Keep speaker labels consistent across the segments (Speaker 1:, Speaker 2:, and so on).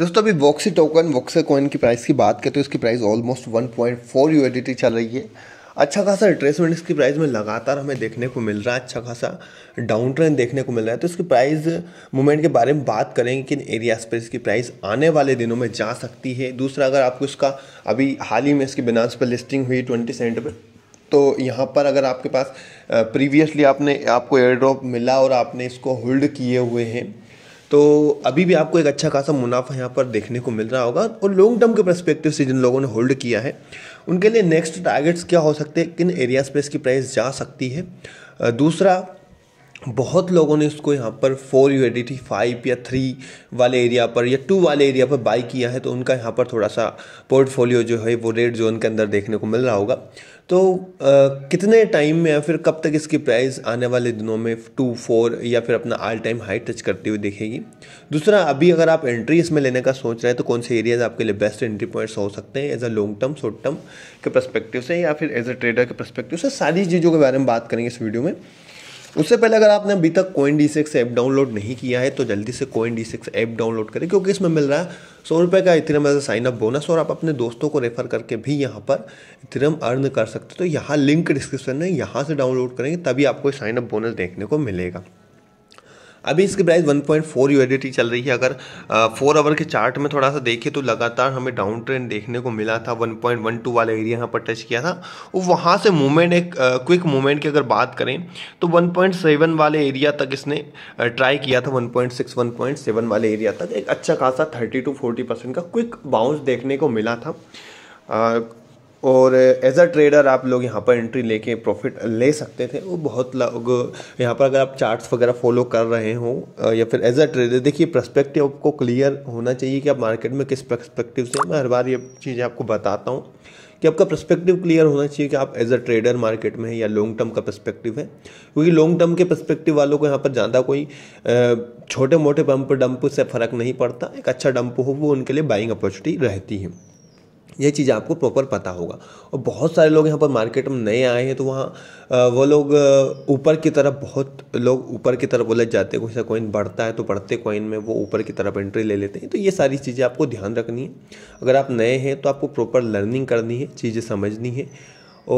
Speaker 1: दोस्तों अभी Voxies token Voxer coin की प्राइस की बात करें तो इसकी प्राइस ऑलमोस्ट 1.4 पॉइंट चल रही है अच्छा खासा रिट्रेसमेंट इसकी प्राइस में लगातार हमें देखने को मिल रहा है अच्छा खासा डाउन ट्रेंड देखने को मिल रहा है तो इसकी प्राइस मूवमेंट के बारे में बात करेंगे किन एरियाज पर इसकी प्राइस आने वाले दिनों में जा सकती है दूसरा अगर आपको इसका अभी हाल ही में इसकी बिनास पर लिस्टिंग हुई ट्वेंटी सेंट पर तो यहाँ पर अगर आपके पास प्रीवियसली आपने आपको एयर ड्रॉप मिला और आपने इसको होल्ड किए हुए हैं तो अभी भी आपको एक अच्छा खासा मुनाफा यहाँ पर देखने को मिल रहा होगा और लॉन्ग टर्म के परस्पेक्टिव से जिन लोगों ने होल्ड किया है उनके लिए नेक्स्ट टारगेट्स क्या हो सकते हैं किन एरियाज पर इसकी प्राइस जा सकती है दूसरा बहुत लोगों ने उसको यहाँ पर फोर यू एडिटी फाइव या थ्री वाले एरिया पर या टू वाले एरिया पर बाई किया है तो उनका यहाँ पर थोड़ा सा पोर्टफोलियो जो है वो रेड जोन के अंदर देखने को मिल रहा होगा तो आ, कितने टाइम में या फिर कब तक इसकी प्राइस आने वाले दिनों में टू फोर या फिर अपना ऑल टाइम हाई टच करती हुई दिखेगी दूसरा अभी अगर आप एंट्री इसमें लेने का सोच रहे हैं तो कौन से एरियाज आपके लिए बेस्ट एंट्री पॉइंट्स हो सकते हैं as a long term short term के परस्पेक्टिव से या फिर एज अ ट्रेडर के परस्पेक्टिव से सारी चीज़ों के बारे में बात करेंगे इस वीडियो में उससे पहले अगर आपने अभी तक CoinDCX app download नहीं किया है तो जल्दी से CoinDCX app download करें क्योंकि इसमें मिल रहा है सौ रुपये का Ethereum as sign up bonus और आप अपने दोस्तों को रेफर करके भी यहाँ पर इथिरम अर्न कर सकते हो तो यहाँ लिंक डिस्क्रिप्शन में यहाँ से डाउनलोड करेंगे तभी आपको साइनअप बोनस देखने को मिलेगा अभी इसकी प्राइस 1.4 पॉइंट चल रही है अगर फोर आवर के चार्ट में थोड़ा सा देखें तो लगातार हमें डाउन ट्रेंड देखने को मिला था 1.12 वाला एरिया यहाँ पर टच किया था वो वहाँ से मूवमेंट एक क्विक मूवमेंट की अगर बात करें तो 1.7 वाले एरिया तक इसने ट्राई किया था 1.6 1.7 वाले एरिया तक एक अच्छा खासा थर्टी टू फोर्टी परसेंट का क्विक बाउंस देखने को मिला था और एज अ ट्रेडर आप लोग यहाँ पर एंट्री लेके प्रॉफिट ले सकते थे वो बहुत लोग यहाँ पर अगर आप चार्ट्स वगैरह फॉलो कर रहे हो eh, या फिर एज अ ट्रेडर देखिए प्रस्पेक्टिव आपको क्लियर होना चाहिए कि आप मार्केट में किस प्रस्पेक्टिव से मैं हर बार ये चीज़ें आपको बताता हूँ कि आपका पर्सपेक्टिव क्लियर होना चाहिए कि आप एज अ ट्रेडर मार्केट में है या लॉन्ग टर्म का पर्सपेक्टिव है क्योंकि लॉन्ग टर्म के पर्सपेक्टिव वालों को यहाँ पर ज़्यादा कोई eh, छोटे मोटे पंप डंप से फ़र्क नहीं पड़ता एक अच्छा डंप हो वो उनके लिए बाइंग अपॉर्चुनिटी रहती है ये चीज़ आपको प्रॉपर पता होगा और बहुत सारे लोग यहाँ पर मार्केट में नए आए हैं तो वहाँ वो लोग ऊपर की तरफ बहुत लोग ऊपर की तरफ उलझ जाते हैं कोई सा कॉइन बढ़ता है तो बढ़ते कॉइन में वो ऊपर की तरफ एंट्री ले लेते हैं तो ये सारी चीज़ें आपको ध्यान रखनी है अगर आप नए हैं तो आपको प्रॉपर लर्निंग करनी है चीज़ें समझनी है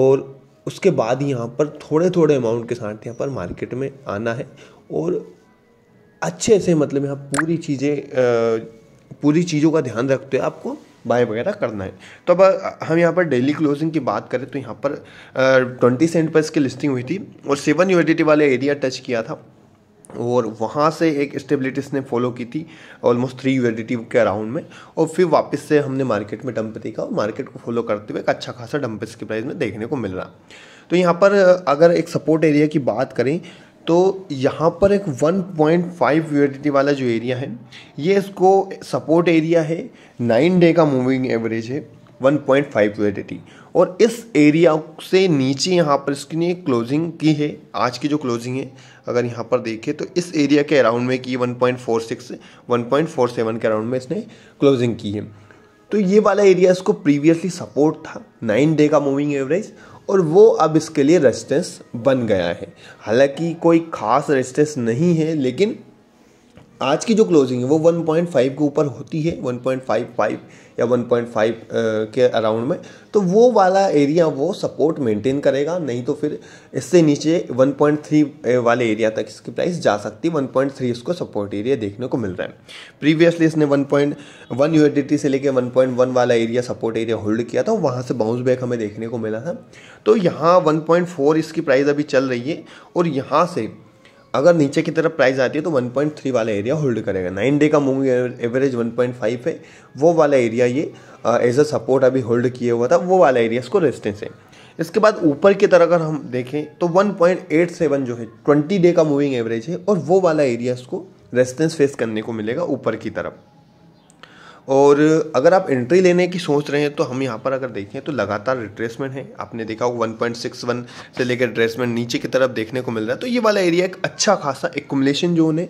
Speaker 1: और उसके बाद यहाँ पर थोड़े थोड़े अमाउंट के साथ यहाँ पर मार्केट में आना है और अच्छे से मतलब यहाँ पूरी चीज़ें पूरी चीज़ों का ध्यान रखते हैं आपको बाय वगैरह करना है तो अब हम यहाँ पर डेली क्लोजिंग की बात करें तो यहाँ पर ट्वेंटी सेंट पर इसकी लिस्टिंग हुई थी और सेवन यूएडीटी वाले एरिया टच किया था और वहाँ से एक स्टेबिलिटी इसने फॉलो की थी ऑलमोस्ट थ्री यूएडिटी के अराउंड में और फिर वापस से हमने मार्केट में डंप देखा और मार्केट को फॉलो करते हुए एक अच्छा खासा डंप इसके प्राइस में देखने को मिल रहा तो यहाँ पर अगर एक सपोर्ट एरिया की बात करें तो यहाँ पर एक 1.5 पॉइंट वाला जो एरिया है ये इसको सपोर्ट एरिया है नाइन डे का मूविंग एवरेज है 1.5 पॉइंट और इस एरिया से नीचे यहाँ पर इसकी ने क्लोजिंग की है आज की जो क्लोजिंग है अगर यहाँ पर देखें तो इस एरिया के अराउंड में की 1.46 1.47 के अराउंड में इसने क्लोजिंग की है तो ये वाला एरिया इसको प्रीवियसली सपोर्ट था नाइन डे का मूविंग एवरेज और वो अब इसके लिए रेजिस्टेंस बन गया है हालांकि कोई ख़ास रेजिस्टेंस नहीं है लेकिन आज की जो क्लोजिंग है वो 1.5 के ऊपर होती है 1.55 या 1.5 के अराउंड में तो वो वाला एरिया वो सपोर्ट मेंटेन करेगा नहीं तो फिर इससे नीचे 1.3 वाले एरिया तक इसकी प्राइस जा सकती है 1.3 इसको सपोर्ट एरिया देखने को मिल रहा है प्रीवियसली इसने 1.1 यूएडीटी से लेके 1.1 वाला एरिया सपोर्ट एरिया होल्ड किया था वहाँ से बाउंस बैक हमें देखने को मिला था तो यहाँ फोर इसकी प्राइस अभी चल रही है और यहाँ से अगर नीचे की तरफ प्राइस आती है तो 1.3 वाला एरिया होल्ड करेगा नाइन डे का मूविंग एवरेज 1.5 है वो वाला एरिया ये एज अ सपोर्ट अभी होल्ड किया हुआ था वो वाला एरिया इसको रेजिस्टेंस है इसके बाद ऊपर की तरफ अगर हम देखें तो 1.87 जो है 20 डे का मूविंग एवरेज है और वो वाला एरिया इसको रेजिस्टेंस फेस करने को मिलेगा ऊपर की तरफ और अगर आप एंट्री लेने की सोच रहे हैं तो हम यहाँ पर अगर देखें तो लगातार रिट्रेसमेंट है आपने देखा होगा 1.61 से लेकर रिट्रेसमेंट नीचे की तरफ देखने को मिल रहा है तो ये वाला एरिया एक अच्छा खासा एकुमलेशन जोन है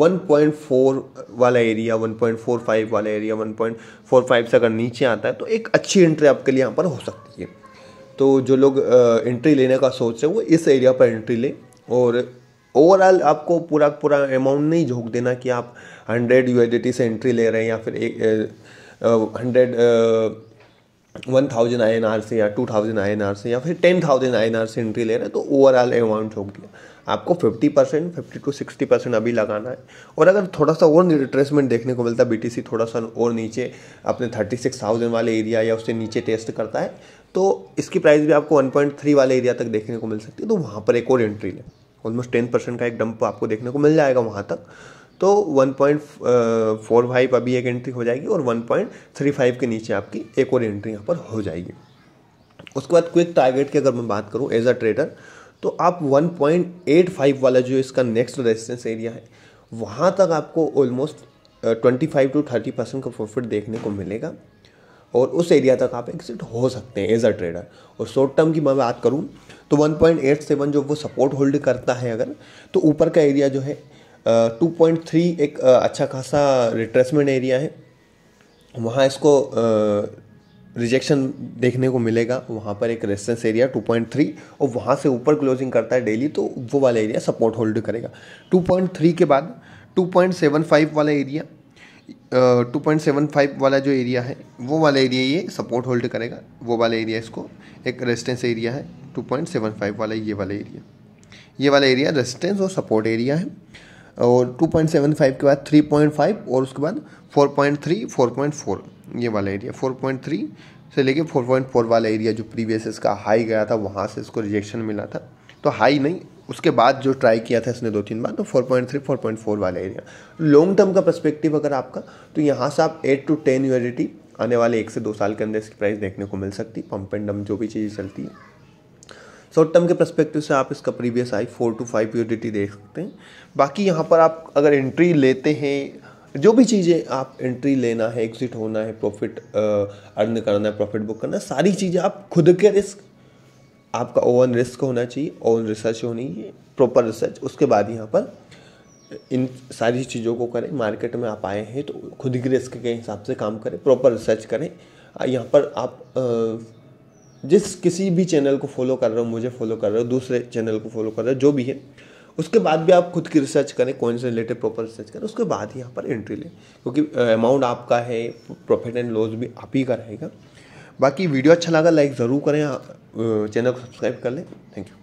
Speaker 1: 1.4 वाला एरिया 1.45 वाला एरिया 1.45 से अगर नीचे आता है तो एक अच्छी एंट्री आपके लिए यहाँ पर हो सकती है तो जो लोग एंट्री लेने का सोच रहे हैं वो इस एरिया पर एंट्री लें और ओवरऑल आपको पूरा पूरा अमाउंट नहीं झोंक देना कि आप हंड्रेड यू से एंट्री ले रहे हैं या फिर एक hundred one thousand I N R से या two thousand I N R से या फिर ten thousand I N R से एंट्री ले रहे हैं तो ओवरऑल अमाउंट झोंक दिया आपको fifty percent fifty to sixty percent अभी लगाना है और अगर थोड़ा सा और रिट्रेसमेंट देखने को मिलता है बी थोड़ा सा और नीचे अपने थर्टी सिक्स थाउजेंड वाले एरिया या उससे नीचे टेस्ट करता है तो इसकी प्राइस भी आपको वन पॉइंट थ्री वाले एरिया तक देखने को मिल सकती है तो वहाँ पर एक और एंट्री लें ऑलमोस्ट टेन परसेंट का एक डंप आपको देखने को मिल जाएगा वहाँ तक तो वन पॉइंट फोर फाइव अभी एक एंट्री हो जाएगी और वन पॉइंट थ्री फाइव के नीचे आपकी एक और एंट्री यहाँ पर हो जाएगी उसके बाद क्विक टारगेट की अगर मैं बात करूँ एज अ ट्रेडर तो आप वन पॉइंट एट फाइव वाला जो इसका नेक्स्ट रेजिस्टेंस एरिया है वहाँ तक आपको almost twenty five to thirty percent का प्रॉफिट देखने को मिलेगा और उस एरिया तक आप एग्जिट हो सकते हैं एज अ ट्रेडर और शॉर्ट टर्म की मैं बात करूँ तो 1.87 जो वो सपोर्ट होल्ड करता है अगर तो ऊपर का एरिया जो है टू पॉइंट थ्री एक अच्छा खासा रिट्रेसमेंट एरिया है वहाँ इसको रिजेक्शन देखने को मिलेगा वहाँ पर एक रेजिस्टेंस एरिया 2.3 और वहाँ से ऊपर क्लोजिंग करता है डेली तो वो वाला एरिया सपोर्ट होल्ड करेगा 2.3 के बाद 2.75 वाला area two point seven five वाला जो एरिया है वो वाला एरिया ये सपोर्ट होल्ड करेगा वो वाला एरिया इसको एक रेजिस्टेंस एरिया है टू पॉइंट सेवन फाइव वाला ये वाला एरिया ये वाला एरिया रेजिस्टेंस और सपोर्ट एरिया है और टू पॉइंट सेवन फाइव के बाद थ्री पॉइंट फाइव और उसके बाद four point three four point four ये वाला एरिया फोर पॉइंट थ्री से लेके फोर पॉइंट फोर वाला एरिया जो प्रीवियस इसका हाई गया था वहाँ से इसको रिजेक्शन मिला था तो हाई नहीं उसके बाद जो ट्राई किया था इसने दो तीन बार तो 4.3 4.4 वाला एरिया लॉन्ग टर्म का पर्सपेक्टिव अगर आपका तो यहाँ से आप एट टू टेन यूरिटी आने वाले एक से दो साल के अंदर इसकी प्राइस देखने को मिल सकती है पंप एंड डम जो भी चीज़ें चलती है शॉर्ट टर्म के परस्पेक्टिव से आप इसका previous high four two five यूरिटी देख सकते हैं बाकी यहाँ पर आप अगर एंट्री लेते हैं जो भी चीज़ें आप एंट्री लेना है एग्जिट होना है प्रॉफिट अर्न करना है प्रॉफिट बुक करना है सारी चीज़ें आप खुद के रिस्क आपका ओवन रिस्क होना चाहिए ओवन रिसर्च होनी चाहिए प्रॉपर रिसर्च उसके बाद यहाँ पर इन सारी चीज़ों को करें मार्केट में आप आए हैं तो खुद के रिस्क के हिसाब से काम करें प्रॉपर रिसर्च करें यहाँ पर आप जिस किसी भी चैनल को फॉलो कर रहे हो मुझे फॉलो कर रहे हो दूसरे चैनल को फॉलो कर रहे हो जो भी है उसके बाद भी आप खुद की रिसर्च करें कौन से रिलेटेड प्रॉपर रिसर्च करें उसके बाद यहाँ पर एंट्री लें क्योंकि अमाउंट आपका है प्रॉफिट एंड लॉस भी आप ही का रहेगा बाकी वीडियो अच्छा लगा लाइक ज़रूर करें चैनल को सब्सक्राइब कर लें थैंक यू